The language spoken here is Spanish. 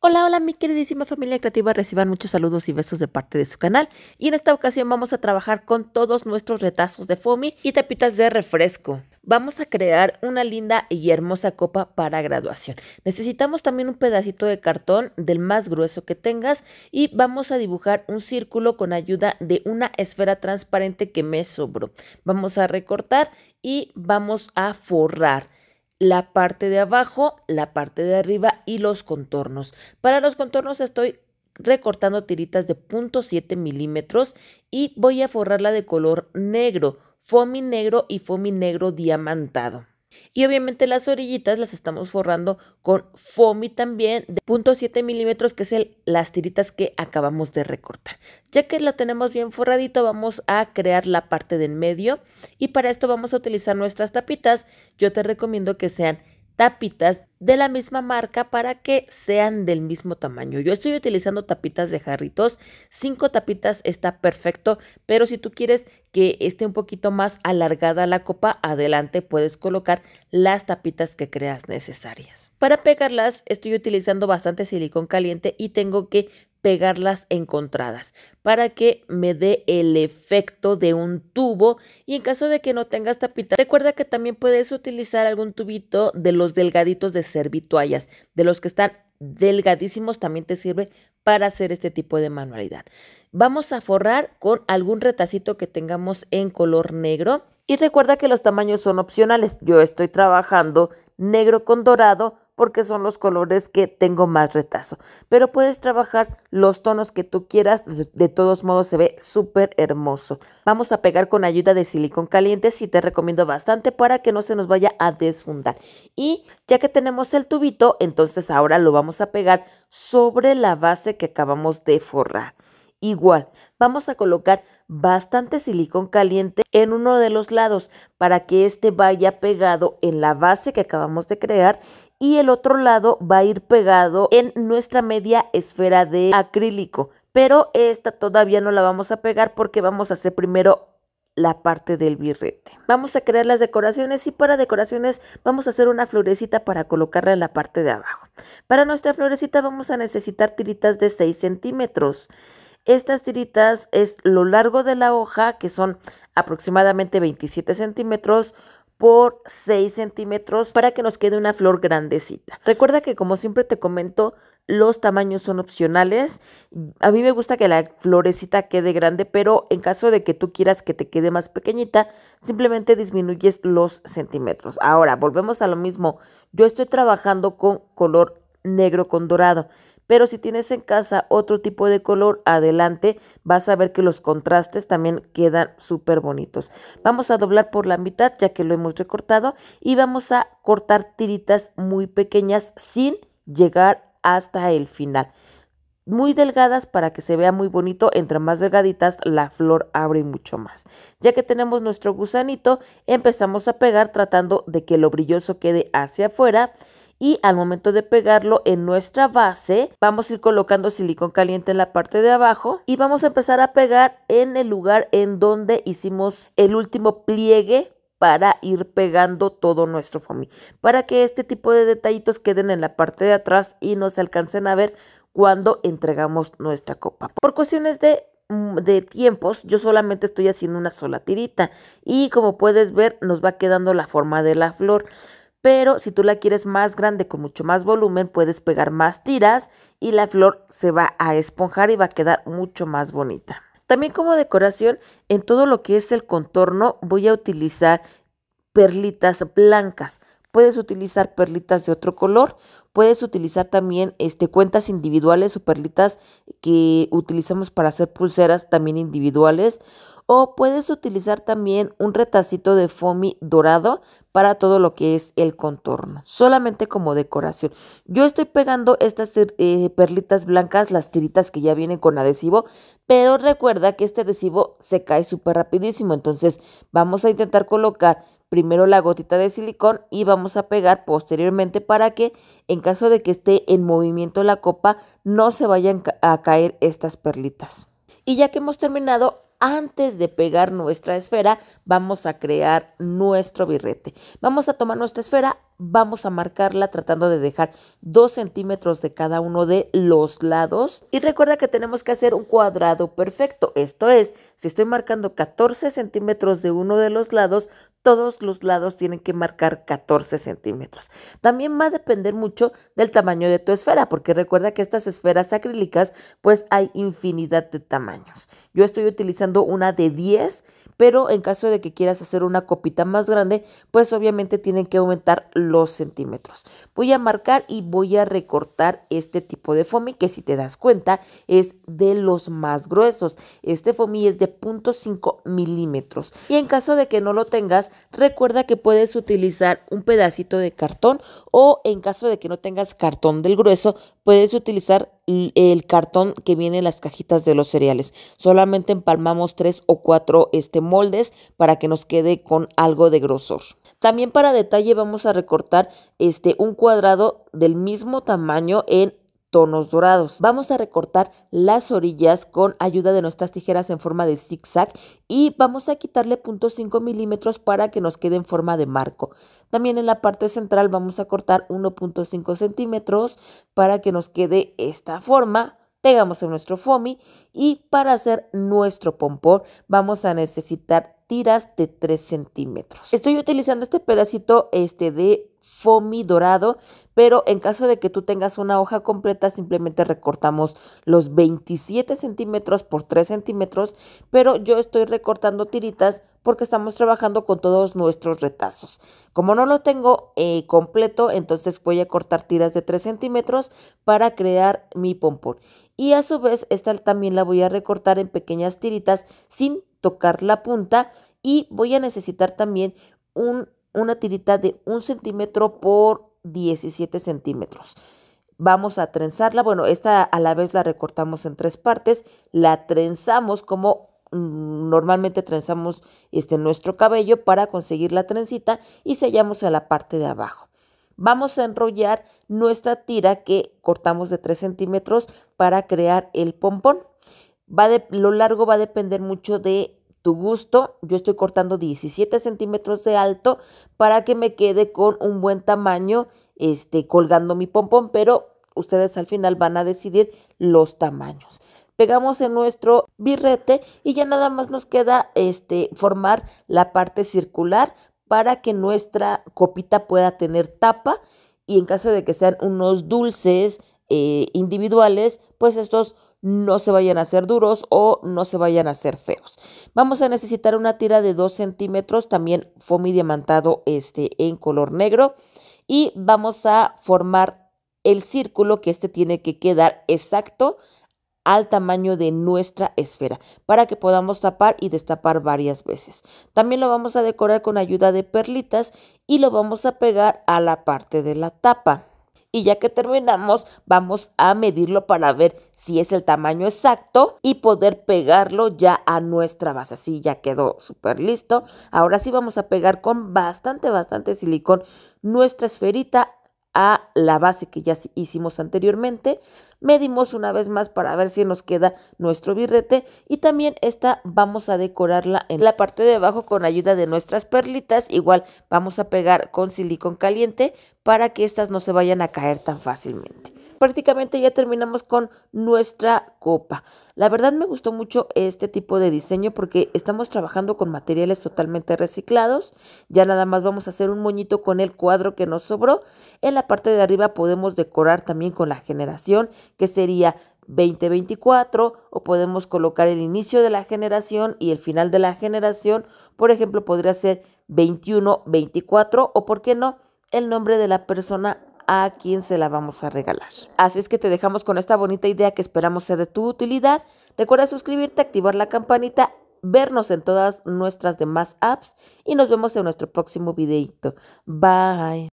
Hola, hola mi queridísima familia creativa, reciban muchos saludos y besos de parte de su canal y en esta ocasión vamos a trabajar con todos nuestros retazos de foamy y tapitas de refresco. Vamos a crear una linda y hermosa copa para graduación. Necesitamos también un pedacito de cartón del más grueso que tengas y vamos a dibujar un círculo con ayuda de una esfera transparente que me sobró. Vamos a recortar y vamos a forrar la parte de abajo, la parte de arriba y los contornos. Para los contornos estoy recortando tiritas de 0.7 milímetros y voy a forrarla de color negro, foamy negro y foamy negro diamantado. Y obviamente las orillitas las estamos forrando con foamy también de 0.7 milímetros, que es el, las tiritas que acabamos de recortar. Ya que lo tenemos bien forradito, vamos a crear la parte del medio y para esto vamos a utilizar nuestras tapitas. Yo te recomiendo que sean tapitas de la misma marca para que sean del mismo tamaño. Yo estoy utilizando tapitas de jarritos, cinco tapitas está perfecto, pero si tú quieres que esté un poquito más alargada la copa, adelante puedes colocar las tapitas que creas necesarias. Para pegarlas estoy utilizando bastante silicón caliente y tengo que pegarlas encontradas para que me dé el efecto de un tubo y en caso de que no tengas tapita recuerda que también puedes utilizar algún tubito de los delgaditos de servituallas de los que están delgadísimos también te sirve para hacer este tipo de manualidad vamos a forrar con algún retacito que tengamos en color negro y recuerda que los tamaños son opcionales yo estoy trabajando negro con dorado porque son los colores que tengo más retazo. Pero puedes trabajar los tonos que tú quieras, de todos modos se ve súper hermoso. Vamos a pegar con ayuda de silicón caliente, sí te recomiendo bastante para que no se nos vaya a desfundar. Y ya que tenemos el tubito, entonces ahora lo vamos a pegar sobre la base que acabamos de forrar igual. Vamos a colocar bastante silicón caliente en uno de los lados para que este vaya pegado en la base que acabamos de crear y el otro lado va a ir pegado en nuestra media esfera de acrílico. Pero esta todavía no la vamos a pegar porque vamos a hacer primero la parte del birrete. Vamos a crear las decoraciones y para decoraciones vamos a hacer una florecita para colocarla en la parte de abajo. Para nuestra florecita vamos a necesitar tiritas de 6 centímetros. Estas tiritas es lo largo de la hoja, que son aproximadamente 27 centímetros por 6 centímetros para que nos quede una flor grandecita. Recuerda que como siempre te comento, los tamaños son opcionales. A mí me gusta que la florecita quede grande, pero en caso de que tú quieras que te quede más pequeñita, simplemente disminuyes los centímetros. Ahora, volvemos a lo mismo. Yo estoy trabajando con color negro con dorado. Pero si tienes en casa otro tipo de color, adelante, vas a ver que los contrastes también quedan súper bonitos. Vamos a doblar por la mitad, ya que lo hemos recortado, y vamos a cortar tiritas muy pequeñas sin llegar hasta el final muy delgadas para que se vea muy bonito. Entre más delgaditas, la flor abre mucho más. Ya que tenemos nuestro gusanito, empezamos a pegar tratando de que lo brilloso quede hacia afuera y al momento de pegarlo en nuestra base vamos a ir colocando silicón caliente en la parte de abajo y vamos a empezar a pegar en el lugar en donde hicimos el último pliegue para ir pegando todo nuestro foamy, para que este tipo de detallitos queden en la parte de atrás y nos alcancen a ver cuando entregamos nuestra copa. Por cuestiones de mm, de tiempos, yo solamente estoy haciendo una sola tirita y como puedes ver nos va quedando la forma de la flor pero si tú la quieres más grande con mucho más volumen, puedes pegar más tiras y la flor se va a esponjar y va a quedar mucho más bonita. También como decoración, en todo lo que es el contorno voy a utilizar perlitas blancas. Puedes utilizar perlitas de otro color, puedes utilizar también este, cuentas individuales o perlitas que utilizamos para hacer pulseras también individuales o puedes utilizar también un retacito de foamy dorado para todo lo que es el contorno, solamente como decoración. Yo estoy pegando estas eh, perlitas blancas, las tiritas que ya vienen con adhesivo, pero recuerda que este adhesivo se cae súper rapidísimo, entonces vamos a intentar colocar primero la gotita de silicón y vamos a pegar posteriormente para que en caso de que esté en movimiento la copa no se vayan a caer estas perlitas. Y ya que hemos terminado, antes de pegar nuestra esfera, vamos a crear nuestro birrete. Vamos a tomar nuestra esfera, vamos a marcarla tratando de dejar 2 centímetros de cada uno de los lados. Y recuerda que tenemos que hacer un cuadrado perfecto. Esto es, si estoy marcando 14 centímetros de uno de los lados, todos los lados tienen que marcar 14 centímetros. También va a depender mucho del tamaño de tu esfera, porque recuerda que estas esferas acrílicas, pues hay infinidad de tamaños. Yo estoy utilizando una de 10, pero en caso de que quieras hacer una copita más grande, pues obviamente tienen que aumentar los centímetros. Voy a marcar y voy a recortar este tipo de foamy que si te das cuenta es de los más gruesos. Este foamy es de 0.5 milímetros. Y en caso de que no lo tengas, recuerda que puedes utilizar un pedacito de cartón o en caso de que no tengas cartón del grueso, puedes utilizar el cartón que viene en las cajitas de los cereales. Solamente empalmamos tres o cuatro este, moldes para que nos quede con algo de grosor. También para detalle vamos a recortar este, un cuadrado del mismo tamaño en tonos dorados. Vamos a recortar las orillas con ayuda de nuestras tijeras en forma de zigzag y vamos a quitarle 0.5 milímetros para que nos quede en forma de marco. También en la parte central vamos a cortar 1.5 centímetros para que nos quede esta forma pegamos en nuestro foamy y para hacer nuestro pompón vamos a necesitar tiras de 3 centímetros. Estoy utilizando este pedacito este, de foamy dorado, pero en caso de que tú tengas una hoja completa, simplemente recortamos los 27 centímetros por 3 centímetros, pero yo estoy recortando tiritas porque estamos trabajando con todos nuestros retazos. Como no lo tengo eh, completo, entonces voy a cortar tiras de 3 centímetros para crear mi pompón. Y a su vez, esta también la voy a recortar en pequeñas tiritas sin tocar la punta y voy a necesitar también un, una tirita de 1 centímetro por 17 centímetros. Vamos a trenzarla, bueno, esta a la vez la recortamos en tres partes, la trenzamos como mm, normalmente trenzamos este, nuestro cabello para conseguir la trencita y sellamos a la parte de abajo. Vamos a enrollar nuestra tira que cortamos de 3 centímetros para crear el pompón de, lo largo va a depender mucho de tu gusto. Yo estoy cortando 17 centímetros de alto para que me quede con un buen tamaño este, colgando mi pompón, pero ustedes al final van a decidir los tamaños. Pegamos en nuestro birrete y ya nada más nos queda este, formar la parte circular para que nuestra copita pueda tener tapa y en caso de que sean unos dulces eh, individuales, pues estos no se vayan a hacer duros o no se vayan a hacer feos. Vamos a necesitar una tira de 2 centímetros, también foamy diamantado este, en color negro. Y vamos a formar el círculo que este tiene que quedar exacto al tamaño de nuestra esfera para que podamos tapar y destapar varias veces. También lo vamos a decorar con ayuda de perlitas y lo vamos a pegar a la parte de la tapa y ya que terminamos vamos a medirlo para ver si es el tamaño exacto y poder pegarlo ya a nuestra base. Así ya quedó súper listo. Ahora sí vamos a pegar con bastante, bastante silicón nuestra esferita a la base que ya hicimos anteriormente. Medimos una vez más para ver si nos queda nuestro birrete y también esta vamos a decorarla en la parte de abajo con ayuda de nuestras perlitas. Igual vamos a pegar con silicón caliente para que estas no se vayan a caer tan fácilmente prácticamente ya terminamos con nuestra copa. La verdad me gustó mucho este tipo de diseño porque estamos trabajando con materiales totalmente reciclados. Ya nada más vamos a hacer un moñito con el cuadro que nos sobró. En la parte de arriba podemos decorar también con la generación que sería 2024 o podemos colocar el inicio de la generación y el final de la generación. Por ejemplo, podría ser 2124 o por qué no el nombre de la persona a quien se la vamos a regalar. Así es que te dejamos con esta bonita idea que esperamos sea de tu utilidad. Recuerda suscribirte, activar la campanita, vernos en todas nuestras demás apps y nos vemos en nuestro próximo videito. Bye.